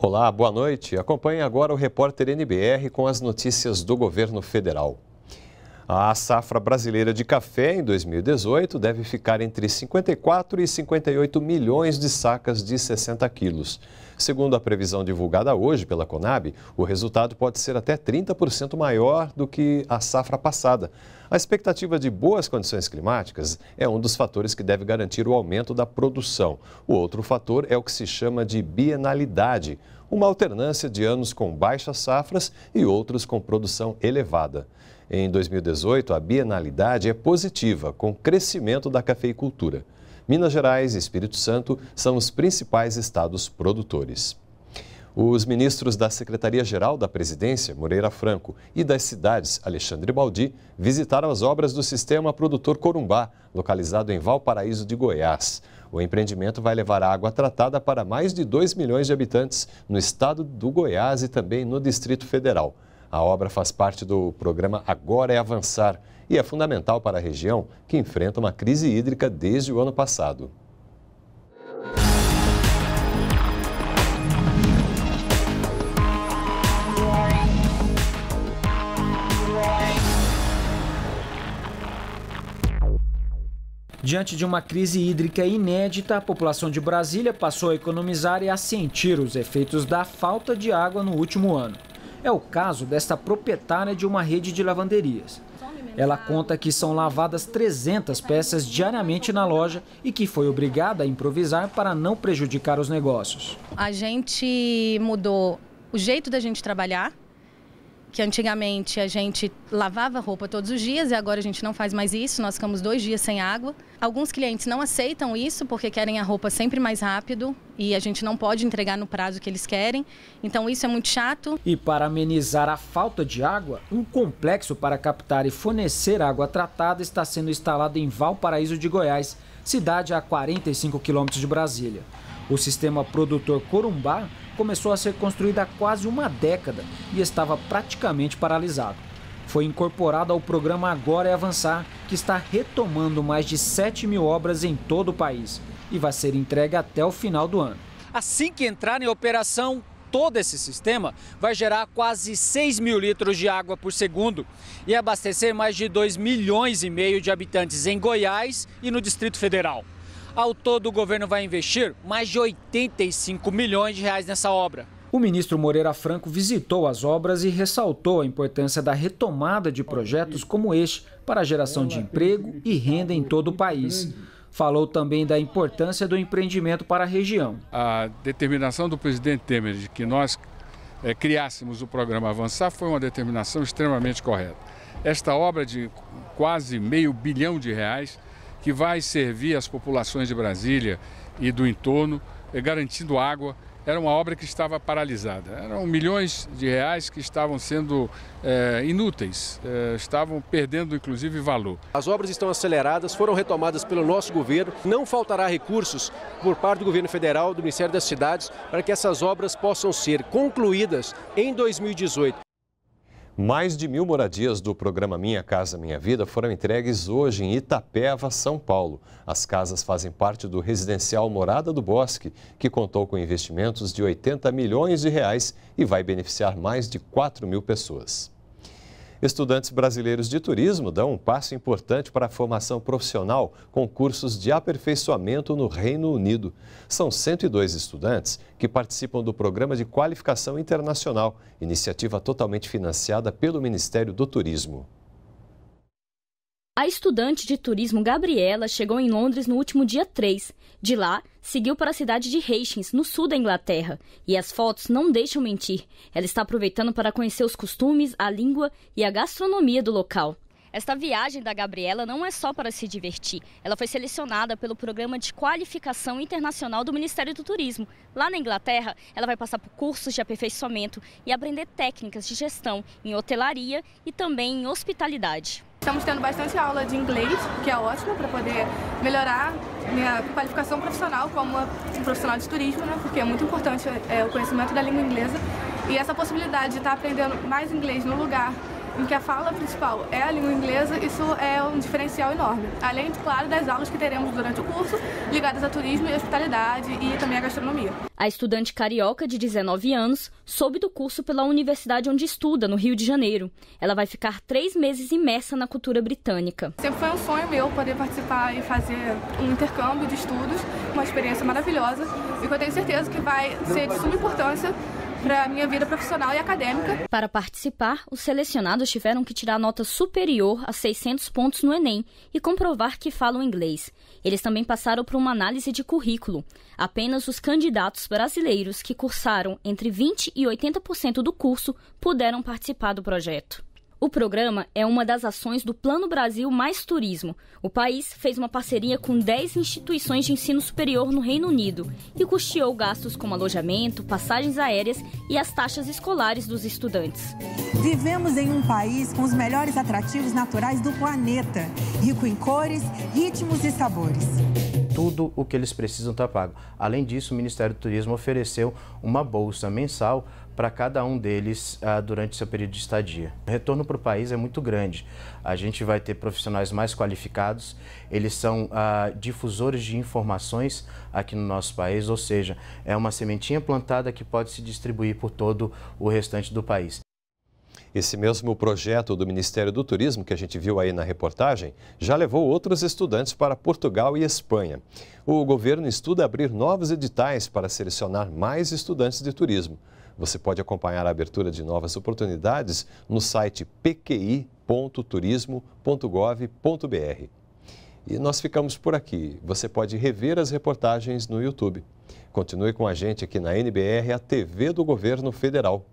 Olá, boa noite. Acompanhe agora o repórter NBR com as notícias do governo federal. A safra brasileira de café em 2018 deve ficar entre 54 e 58 milhões de sacas de 60 quilos. Segundo a previsão divulgada hoje pela Conab, o resultado pode ser até 30% maior do que a safra passada. A expectativa de boas condições climáticas é um dos fatores que deve garantir o aumento da produção. O outro fator é o que se chama de bienalidade uma alternância de anos com baixas safras e outros com produção elevada. Em 2018, a bienalidade é positiva, com crescimento da cafeicultura. Minas Gerais e Espírito Santo são os principais estados produtores. Os ministros da Secretaria-Geral da Presidência, Moreira Franco, e das cidades, Alexandre Baldi, visitaram as obras do Sistema Produtor Corumbá, localizado em Valparaíso de Goiás. O empreendimento vai levar água tratada para mais de 2 milhões de habitantes no estado do Goiás e também no Distrito Federal. A obra faz parte do programa Agora é Avançar e é fundamental para a região que enfrenta uma crise hídrica desde o ano passado. Diante de uma crise hídrica inédita, a população de Brasília passou a economizar e a sentir os efeitos da falta de água no último ano. É o caso desta proprietária de uma rede de lavanderias. Ela conta que são lavadas 300 peças diariamente na loja e que foi obrigada a improvisar para não prejudicar os negócios. A gente mudou o jeito da gente trabalhar, que antigamente a gente lavava roupa todos os dias e agora a gente não faz mais isso, nós ficamos dois dias sem água. Alguns clientes não aceitam isso porque querem a roupa sempre mais rápido e a gente não pode entregar no prazo que eles querem, então isso é muito chato. E para amenizar a falta de água, um complexo para captar e fornecer água tratada está sendo instalado em Valparaíso de Goiás, cidade a 45 quilômetros de Brasília. O sistema produtor Corumbá começou a ser construído há quase uma década e estava praticamente paralisado. Foi incorporado ao programa Agora é Avançar, que está retomando mais de 7 mil obras em todo o país e vai ser entregue até o final do ano. Assim que entrar em operação, todo esse sistema vai gerar quase 6 mil litros de água por segundo e abastecer mais de 2 milhões e meio de habitantes em Goiás e no Distrito Federal. Ao todo, o governo vai investir mais de 85 milhões de reais nessa obra. O ministro Moreira Franco visitou as obras e ressaltou a importância da retomada de projetos como este para a geração de emprego e renda em todo o país. Falou também da importância do empreendimento para a região. A determinação do presidente Temer de que nós é, criássemos o programa Avançar foi uma determinação extremamente correta. Esta obra de quase meio bilhão de reais que vai servir às populações de Brasília e do entorno, eh, garantindo água. Era uma obra que estava paralisada. Eram milhões de reais que estavam sendo é, inúteis, é, estavam perdendo inclusive valor. As obras estão aceleradas, foram retomadas pelo nosso governo. Não faltará recursos por parte do governo federal, do Ministério das Cidades, para que essas obras possam ser concluídas em 2018. Mais de mil moradias do programa Minha Casa Minha Vida foram entregues hoje em Itapeva, São Paulo. As casas fazem parte do residencial Morada do Bosque, que contou com investimentos de 80 milhões de reais e vai beneficiar mais de 4 mil pessoas. Estudantes brasileiros de turismo dão um passo importante para a formação profissional com cursos de aperfeiçoamento no Reino Unido. São 102 estudantes que participam do Programa de Qualificação Internacional, iniciativa totalmente financiada pelo Ministério do Turismo. A estudante de turismo Gabriela chegou em Londres no último dia 3. De lá, seguiu para a cidade de Hastings, no sul da Inglaterra. E as fotos não deixam mentir. Ela está aproveitando para conhecer os costumes, a língua e a gastronomia do local. Esta viagem da Gabriela não é só para se divertir. Ela foi selecionada pelo Programa de Qualificação Internacional do Ministério do Turismo. Lá na Inglaterra, ela vai passar por cursos de aperfeiçoamento e aprender técnicas de gestão em hotelaria e também em hospitalidade. Estamos tendo bastante aula de inglês, que é ótimo para poder melhorar minha qualificação profissional como profissional de turismo, né? porque é muito importante é, o conhecimento da língua inglesa. E essa possibilidade de estar tá aprendendo mais inglês no lugar em que a fala principal é a língua inglesa, isso é um diferencial enorme. Além, claro, das aulas que teremos durante o curso, ligadas a turismo e hospitalidade e também a gastronomia. A estudante carioca de 19 anos soube do curso pela universidade onde estuda, no Rio de Janeiro. Ela vai ficar três meses imersa na cultura britânica. Sempre foi um sonho meu poder participar e fazer um intercâmbio de estudos, uma experiência maravilhosa e que eu tenho certeza que vai ser de suma importância para a minha vida profissional e acadêmica. Para participar, os selecionados tiveram que tirar nota superior a 600 pontos no Enem e comprovar que falam inglês. Eles também passaram por uma análise de currículo. Apenas os candidatos brasileiros que cursaram entre 20 e 80% do curso puderam participar do projeto. O programa é uma das ações do Plano Brasil Mais Turismo. O país fez uma parceria com 10 instituições de ensino superior no Reino Unido e custeou gastos como alojamento, passagens aéreas e as taxas escolares dos estudantes. Vivemos em um país com os melhores atrativos naturais do planeta, rico em cores, ritmos e sabores tudo o que eles precisam está pago. Além disso, o Ministério do Turismo ofereceu uma bolsa mensal para cada um deles ah, durante seu período de estadia. O retorno para o país é muito grande. A gente vai ter profissionais mais qualificados, eles são ah, difusores de informações aqui no nosso país, ou seja, é uma sementinha plantada que pode se distribuir por todo o restante do país. Esse mesmo projeto do Ministério do Turismo, que a gente viu aí na reportagem, já levou outros estudantes para Portugal e Espanha. O governo estuda abrir novos editais para selecionar mais estudantes de turismo. Você pode acompanhar a abertura de novas oportunidades no site pqi.turismo.gov.br. E nós ficamos por aqui. Você pode rever as reportagens no YouTube. Continue com a gente aqui na NBR, a TV do Governo Federal.